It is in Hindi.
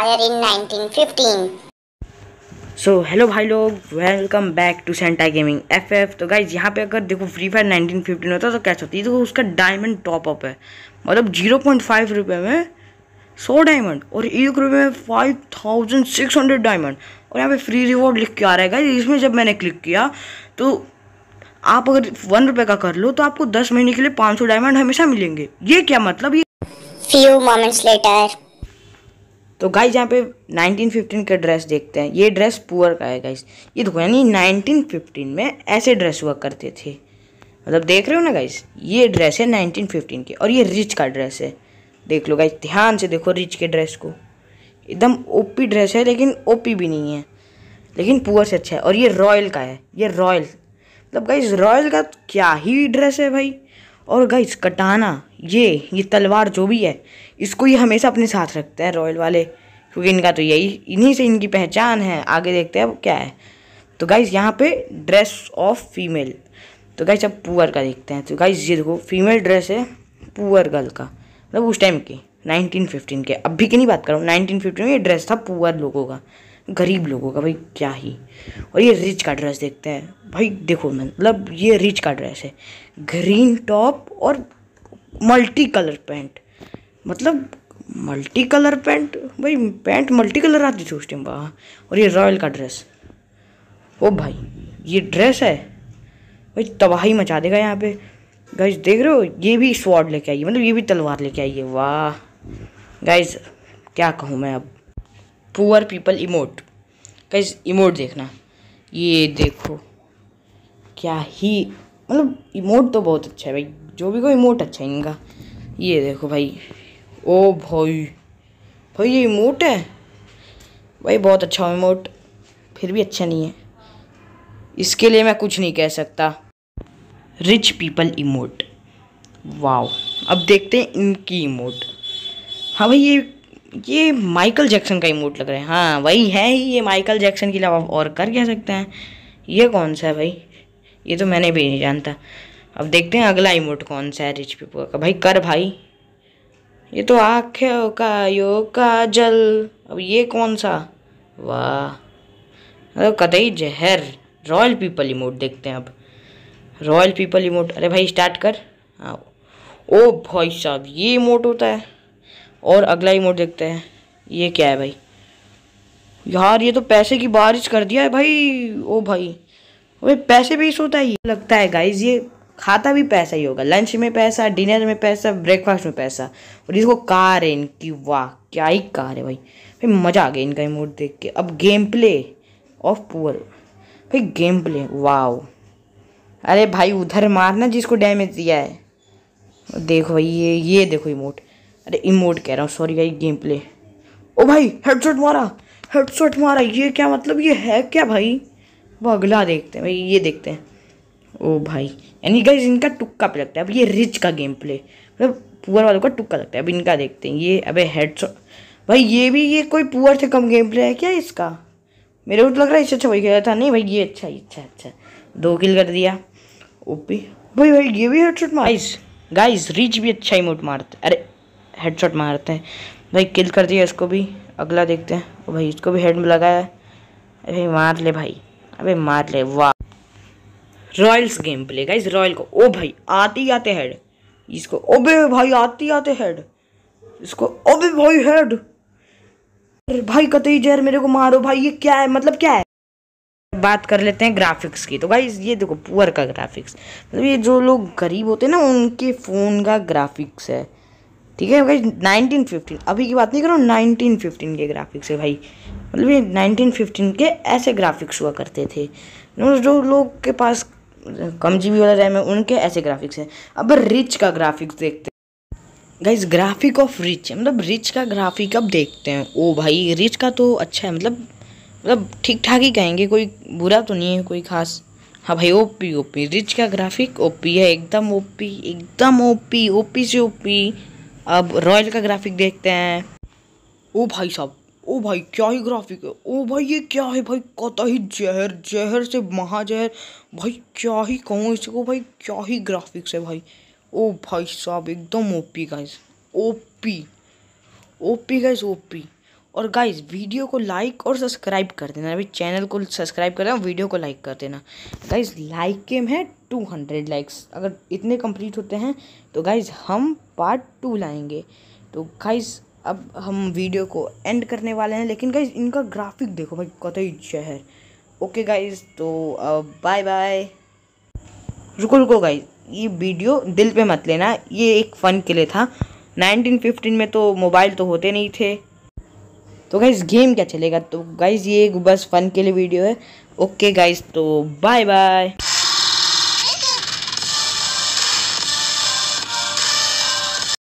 fire इन 1915. सो हेलो भाई लोग welcome back to Santa gaming F F तो गाइज यहाँ पे अगर देखो फ्री फायर 1915 होता तो कैसे होती है तो उसका डायमंड टॉप अप है मतलब 0.5 पॉइंट रुपये में 100 डायमंड और एक रुपये में 5600 डायमंड और यहाँ पे फ्री रिवॉर्ड लिख के आ रहा है गाइज इसमें जब मैंने क्लिक किया तो आप अगर वन रुपए का कर लो तो आपको दस महीने के लिए पांच सौ डायमंड हमेशा मिलेंगे ये क्या मतलब ये फ्यू मोमेंट्स लेटर तो गाइज यहाँ पे 1915 का ड्रेस देखते हैं ये ड्रेस पुअर का है गाइज ये देखो यानी 1915 में ऐसे ड्रेस हुआ करते थे मतलब देख रहे हो ना गाइज ये ड्रेस है 1915 के और ये रिच का ड्रेस है देख लो गाइज ध्यान से देखो रिच के ड्रेस को एकदम ओपी ड्रेस है लेकिन ओपी भी नहीं है लेकिन पुअर से अच्छा है और ये रॉयल का है ये रॉयल मतलब गाइज रॉयल का क्या ही ड्रेस है भाई और गाइस कटाना ये ये तलवार जो भी है इसको ये हमेशा अपने साथ रखते हैं रॉयल वाले क्योंकि इनका तो यही इन्हीं से इनकी पहचान है आगे देखते हैं अब क्या है तो गाइज यहाँ पे ड्रेस ऑफ फीमेल तो गाइज अब पुअर का देखते हैं तो गाइज ये देखो फीमेल ड्रेस है पुअर गर्ल का मतलब उस टाइम की 1915 के अभी की नहीं बात कर रहा हूँ में ये ड्रेस था पुअर लोगों का गरीब लोगों का भाई क्या ही और ये रिच का ड्रेस देखते हैं भाई देखो मतलब ये रिच का ड्रेस है ग्रीन टॉप और मल्टी कलर पैंट मतलब मल्टी कलर पैंट भाई पैंट मल्टी कलर आती थी उस टाइम वहाँ और ये रॉयल का ड्रेस ओ भाई ये ड्रेस है भाई तबाही मचा देगा यहाँ पे गाइज देख रहे हो ये भी स्वाड लेके आई मतलब ये भी तलवार लेके आई है वाह गाइज क्या कहूँ मैं अब poor people emote guys emote देखना ये देखो क्या ही मतलब इमोट तो बहुत अच्छा है भाई जो भी कोई इमोट अच्छा है इनका ये देखो भाई ओ भाई भाई ये इमोट है भाई बहुत अच्छा इमोट फिर भी अच्छा नहीं है इसके लिए मैं कुछ नहीं कह सकता रिच पीपल इमोट वाओ अब देखते हैं इनकी इमोट हाँ भाई ये ये माइकल जैक्सन का ही मूड लग रहा है हाँ वही है ही ये माइकल जैक्सन के अलावा और कर क्या सकते हैं ये कौन सा है भाई ये तो मैंने भी नहीं जानता अब देखते हैं अगला इमोट कौन सा है रिच पीपू का भाई कर भाई ये तो आँखों का यो का जल अब ये कौन सा वाह अरे मतलब कतई जहर रॉयल पीपल इमोट देखते हैं अब रॉयल पीपल इमोट अरे भाई स्टार्ट कर हाँ ओ भाई साहब ये इमोट होता है और अगला इमोट देखते हैं ये क्या है भाई यार ये तो पैसे की बारिश कर दिया है भाई ओ भाई अरे पैसे भी सोता है ये लगता है गाइज ये खाता भी पैसा ही होगा लंच में पैसा डिनर में पैसा ब्रेकफास्ट में पैसा और इसको कार है इनकी वाह क्या ही कार है भाई भाई मज़ा आ गया इनका इमोट देख के अब गेम प्ले ऑफ पुअर भाई गेम प्ले वाह अरे भाई उधर मारना जिसको डैमेज दिया है देखो भाई ये ये देखो इमोट अरे इमोट कह रहा हूँ सॉरी भाई गेम प्ले ओ भाई हेडसेट मारा हेडसेट मारा ये क्या मतलब ये है क्या भाई वो अगला देखते हैं भाई ये देखते हैं ओ भाई यानी गाइज इनका टुक्का पे लगता है अब ये रिच का गेम प्ले मतलब पुअर वालों का टुक्का लगता है अब इनका देखते हैं ये अबे हेडशॉट भाई ये भी ये कोई पुअर से कम गेम प्ले है क्या इसका मेरे को तो लग रहा है इससे अच्छा वही रहा था नहीं भाई ये अच्छा अच्छा अच्छा दो किल कर दिया ओपी भाई भाई ये भी हेडशॉट मार गाइस रिच भी अच्छा इमोट मारते अरे हेडशॉट मारते हैं भाई किल कर दिया इसको भी अगला देखते हैं ओ भाई इसको भी हेड में लगाया अरे मार ले भाई अबे मार ले वाह royals game play guys royal को ओ भाई आते ही आते हेड इसको ओबे भाई आते ही आते हेड इसको ओबे भाई हेड भाई कतई जहर मेरे को मारो भाई ये क्या है मतलब क्या है बात कर लेते हैं ग्राफिक्स की तो भाई ये देखो पुअर का ग्राफिक्स मतलब ये जो लोग गरीब होते हैं ना उनके फ़ोन का ग्राफिक्स है ठीक है भाई 1915 अभी की बात नहीं करो 1915 के ग्राफिक्स है भाई मतलब ये 1915 के ऐसे ग्राफिक्स हुआ करते थे जो लोग के पास कम जी वाला रैम है उनके ऐसे ग्राफिक्स हैं अब रिच का ग्राफिक्स देखते गाइज ग्राफिक ऑफ रिच मतलब रिच का ग्राफिक अब देखते हैं ओ भाई रिच का तो अच्छा है मतलब मतलब ठीक ठाक ही कहेंगे कोई बुरा तो नहीं है कोई खास हाँ भाई ओपी ओपी रिच का ग्राफिक ओपी है एकदम ओपी एकदम ओपी ओपी से ओपी अब रॉयल का ग्राफिक देखते हैं ओ भाई साहब ओ भाई क्या ही ग्राफिक है ओ भाई ये क्या है भाई कत ही जहर जहर से महाजहर भाई क्या ही कहूँ इसको भाई क्या ही ग्राफिक्स है भाई ओ भाई साहब एकदम OP guys OP OP guys OP और गाइस वीडियो को लाइक और सब्सक्राइब कर देना अभी चैनल को सब्सक्राइब कर देना वीडियो को लाइक कर देना गाइस लाइक गेम है टू हंड्रेड लाइक्स अगर इतने कंप्लीट होते हैं तो गाइस हम पार्ट टू लाएंगे तो गाइस अब हम वीडियो को एंड करने वाले हैं लेकिन गाइज इनका ग्राफिक देखो भाई कतई शहर ओके गाइज तो बाय बाय रुको रुको गाइज ये वीडियो दिल पर मत लेना ये एक फ़न के लिए था नाइनटीन में तो मोबाइल तो होते नहीं थे तो गाइज़ गेम क्या चलेगा तो गाइज़ ये बस फन के लिए वीडियो है ओके गाइज़ तो बाय बाय